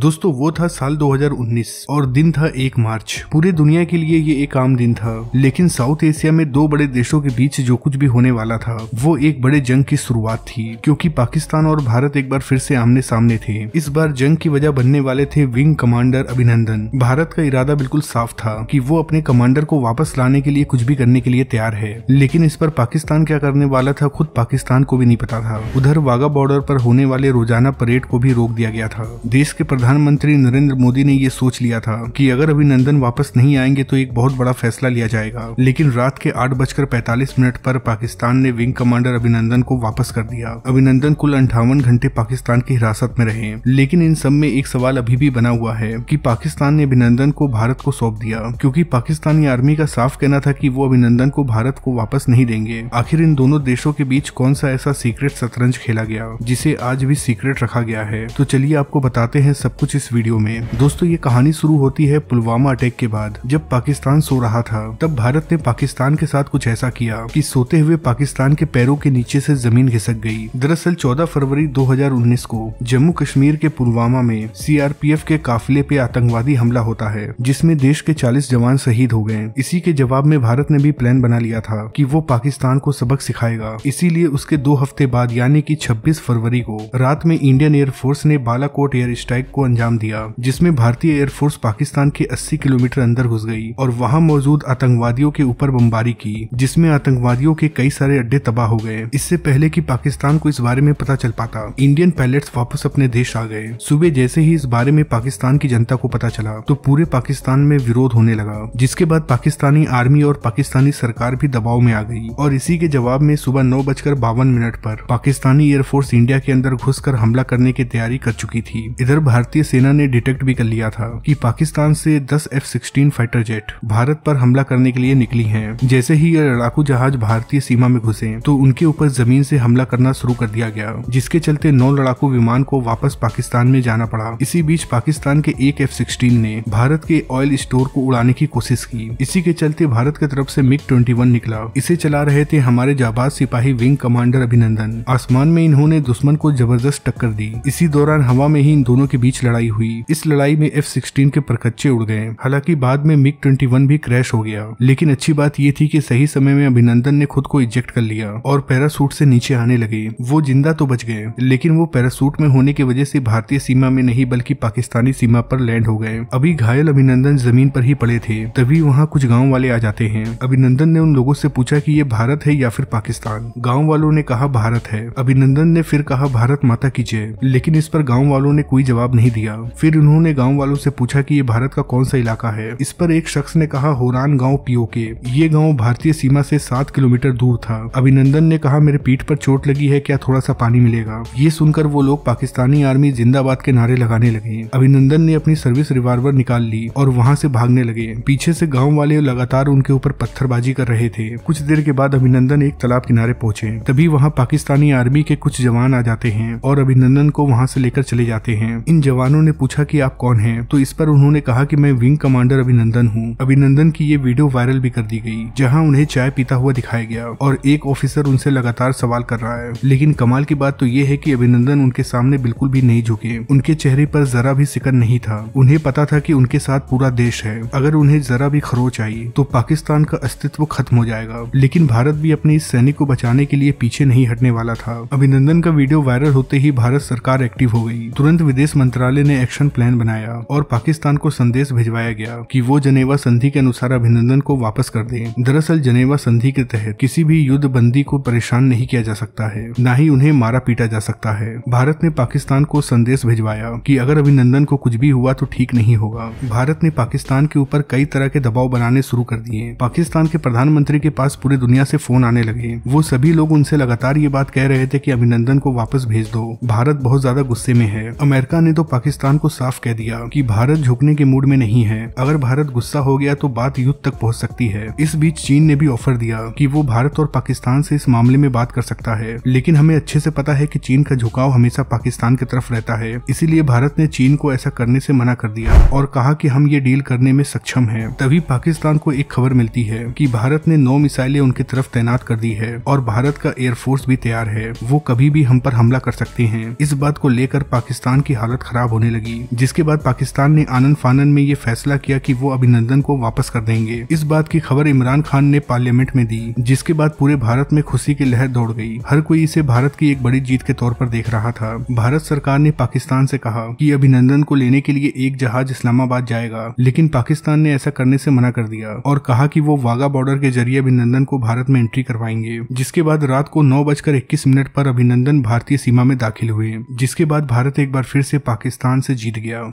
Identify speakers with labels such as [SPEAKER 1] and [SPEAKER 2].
[SPEAKER 1] दोस्तों वो था साल 2019 और दिन था एक मार्च पूरे दुनिया के लिए ये एक आम दिन था लेकिन साउथ एशिया में दो बड़े देशों के बीच जो कुछ भी होने वाला था वो एक बड़े जंग की शुरुआत थी क्योंकि पाकिस्तान और भारत एक बार फिर से आमने सामने थे इस बार जंग की वजह बनने वाले थे विंग कमांडर अभिनंदन भारत का इरादा बिल्कुल साफ था की वो अपने कमांडर को वापस लाने के लिए कुछ भी करने के लिए तैयार है लेकिन इस पर पाकिस्तान क्या करने वाला था खुद पाकिस्तान को भी नहीं पता था उधर वाघा बॉर्डर पर होने वाले रोजाना परेड को भी रोक दिया गया था देश के प्रधान प्रधानमंत्री नरेंद्र मोदी ने ये सोच लिया था कि अगर अभिनंदन वापस नहीं आएंगे तो एक बहुत बड़ा फैसला लिया जाएगा लेकिन रात के आठ बजकर पैतालीस मिनट पर पाकिस्तान ने विंग कमांडर अभिनंदन को वापस कर दिया अभिनंदन कुल अंठावन घंटे पाकिस्तान की हिरासत में रहे लेकिन इन सब में एक सवाल अभी भी बना हुआ है कि पाकिस्तान ने अभिनंदन को भारत को सौंप दिया क्योंकि पाकिस्तानी आर्मी का साफ कहना था कि वो अभिनंदन को भारत को वापस नहीं देंगे आखिर इन दोनों देशों के बीच कौन सा ऐसा सीक्रेट शतरंज खेला गया जिसे आज भी सीक्रेट रखा गया है तो चलिए आपको बताते हैं सब कुछ इस वीडियो में दोस्तों ये कहानी शुरू होती है पुलवामा अटैक के बाद जब पाकिस्तान सो रहा था तब भारत ने पाकिस्तान के साथ कुछ ऐसा किया कि सोते हुए पाकिस्तान के पैरों के नीचे से जमीन घिसक गई दरअसल 14 फरवरी 2019 को जम्मू कश्मीर के पुलवामा में सीआरपीएफ के काफिले पे आतंकवादी हमला होता है जिसमे देश के चालीस जवान शहीद हो गए इसी के जवाब में भारत ने भी प्लान बना लिया था की वो पाकिस्तान को सबक सिखाएगा इसीलिए उसके दो हफ्ते बाद यानी की छब्बीस फरवरी को रात में इंडियन एयरफोर्स ने बालाकोट एयर स्ट्राइक को अंजाम दिया जिसमें भारतीय एयरफोर्स पाकिस्तान के 80 किलोमीटर अंदर घुस गई और वहां मौजूद आतंकवादियों के ऊपर बमबारी की जिसमें आतंकवादियों के कई सारे अड्डे तबाह हो गए इससे पहले कि पाकिस्तान को इस बारे में पता चल पाता इंडियन पायलट वापस अपने देश आ गए सुबह जैसे ही इस बारे में पाकिस्तान की जनता को पता चला तो पूरे पाकिस्तान में विरोध होने लगा जिसके बाद पाकिस्तानी आर्मी और पाकिस्तानी सरकार भी दबाव में आ गई और इसी के जवाब में सुबह नौ बजकर बावन मिनट पर पाकिस्तानी एयरफोर्स इंडिया के अंदर घुसकर हमला करने की तैयारी कर चुकी थी इधर भारत भारतीय सेना ने डिटेक्ट भी कर लिया था कि पाकिस्तान से 10 F sixteen fighter jet Bharat पर हमला करने के लिए निकली हैं। जैसे ही ये लड़ाकू जहाज भारतीय सीमा में घुसे तो उनके ऊपर जमीन से हमला करना शुरू कर दिया गया जिसके चलते नौ लड़ाकू विमान को वापस पाकिस्तान में जाना पड़ा इसी बीच पाकिस्तान के एक एफ सिक्सटीन ने भारत के ऑयल स्टोर को उड़ाने की कोशिश की इसी के चलते भारत की तरफ ऐसी मिग ट्वेंटी निकला इसे चला रहे थे हमारे जाबाज सिपाही विंग कमांडर अभिनंदन आसमान में इन्होंने दुश्मन को जबरदस्त टक्कर दी इसी दौरान हवा में ही इन दोनों के बीच लड़ाई हुई इस लड़ाई में एफ सिक्सटीन के प्रकच्चे उड़ गए हालांकि बाद में मिग ट्वेंटी भी क्रैश हो गया लेकिन अच्छी बात यह थी की सही समय में अभिनंदन ने खुद को इजेक्ट कर लिया और पैरासूट से नीचे आने लगे वो जिंदा तो बच गए लेकिन वो पैरासूट में होने की वजह से भारतीय सीमा में नहीं बल्कि पाकिस्तानी सीमा पर लैंड हो गए अभी घायल अभिनंदन जमीन पर ही पड़े थे तभी वहाँ कुछ गाँव वाले आ जाते हैं अभिनंदन ने उन लोगों से पूछा की ये भारत है या फिर पाकिस्तान गाँव वालों ने कहा भारत है अभिनंदन ने फिर कहा भारत माता की जय लेकिन इस पर गाँव वालों ने कोई जवाब नहीं नहीं दिया फिर उन्होंने गाँव वालों से पूछा कि ये भारत का कौन सा इलाका है इस पर एक शख्स ने कहा होरान गाँव पीओके ये गाँव भारतीय सीमा से सात किलोमीटर दूर था अभिनंदन ने कहा मेरे पीठ पर चोट लगी है क्या थोड़ा सा पानी मिलेगा ये सुनकर वो लोग पाकिस्तानी आर्मी जिंदाबाद के नारे लगाने लगे अभिनंदन ने अपनी सर्विस रिवाल्वर निकाल ली और वहाँ से भागने लगे पीछे से गाँव वाले लगातार उनके ऊपर पत्थरबाजी कर रहे थे कुछ देर के बाद अभिनंदन एक तालाब किनारे पहुंचे तभी वहाँ पाकिस्तानी आर्मी के कुछ जवान आ जाते हैं और अभिनंदन को वहाँ से लेकर चले जाते हैं इन जवान जवानों ने पूछा कि आप कौन हैं तो इस पर उन्होंने कहा कि मैं विंग कमांडर अभिनंदन हूँ अभिनंदन की ये वीडियो वायरल भी कर दी गई जहाँ उन्हें चाय पीता हुआ दिखाया गया और एक ऑफिसर उनसे लगातार सवाल कर रहा है लेकिन कमाल की बात तो ये है की अभिनंदन उनके सामने बिल्कुल भी नहीं झुके उनके चेहरे पर जरा भी सिकन नहीं था उन्हें पता था की उनके साथ पूरा देश है अगर उन्हें जरा भी खरोच आई तो पाकिस्तान का अस्तित्व खत्म हो जाएगा लेकिन भारत भी अपने इस सैनिक को बचाने के लिए पीछे नहीं हटने वाला था अभिनंदन का वीडियो वायरल होते ही भारत सरकार एक्टिव हो गई तुरंत विदेश मंत्रालय मंत्रालय ने एक्शन प्लान बनाया और पाकिस्तान को संदेश भिजवाया गया कि वो जनेवा संधि के अनुसार अभिनंदन को वापस कर दे दरअसल जनेवा संधि के तहत किसी भी युद्ध बंदी को परेशान नहीं किया जा सकता है न ही उन्हें मारा पीटा जा सकता है भारत ने पाकिस्तान को संदेश भिजवाया की अगर अभिनंदन को कुछ भी हुआ तो ठीक नहीं होगा भारत ने पाकिस्तान के ऊपर कई तरह के दबाव बनाने शुरू कर दिए पाकिस्तान के प्रधानमंत्री के पास पूरी दुनिया ऐसी फोन आने लगे वो सभी लोग उनसे लगातार ये बात कह रहे थे की अभिनंदन को वापस भेज दो भारत बहुत ज्यादा गुस्से में है अमेरिका ने तो पाकिस्तान को साफ कह दिया कि भारत झुकने के मूड में नहीं है अगर भारत गुस्सा हो गया तो बात युद्ध तक पहुंच सकती है इस बीच चीन ने भी ऑफर दिया कि वो भारत और पाकिस्तान से इस मामले में बात कर सकता है लेकिन हमें अच्छे से पता है कि चीन का झुकाव हमेशा पाकिस्तान की तरफ रहता है इसीलिए भारत ने चीन को ऐसा करने से मना कर दिया और कहा कि हम ये डील करने में सक्षम है तभी पाकिस्तान को एक खबर मिलती है कि भारत ने नौ मिसाइलें उनकी तरफ तैनात कर दी है और भारत का एयरफोर्स भी तैयार है वो कभी भी हम पर हमला कर सकते हैं इस बात को लेकर पाकिस्तान की हालत खराब खराब होने लगी जिसके बाद पाकिस्तान ने आनंद फानंद में ये फैसला किया कि वो अभिनंदन को वापस कर देंगे इस बात की खबर इमरान खान ने पार्लियामेंट में दी जिसके बाद पूरे भारत में खुशी की लहर दौड़ गई हर कोई इसे भारत की एक बड़ी जीत के तौर पर देख रहा था भारत सरकार ने पाकिस्तान से कहा कि अभिनंदन को लेने के लिए एक जहाज इस्लामाबाद जाएगा लेकिन पाकिस्तान ने ऐसा करने से मना कर दिया और कहा कि वो वाघा बॉर्डर के जरिए अभिनंदन को भारत में एंट्री करवाएंगे जिसके बाद रात को नौ बजकर इक्कीस मिनट पर अभिनंदन भारतीय सीमा में दाखिल हुए जिसके बाद भारत एक बार फिर से पाकिस्तान पाकिस्तान से जीत गया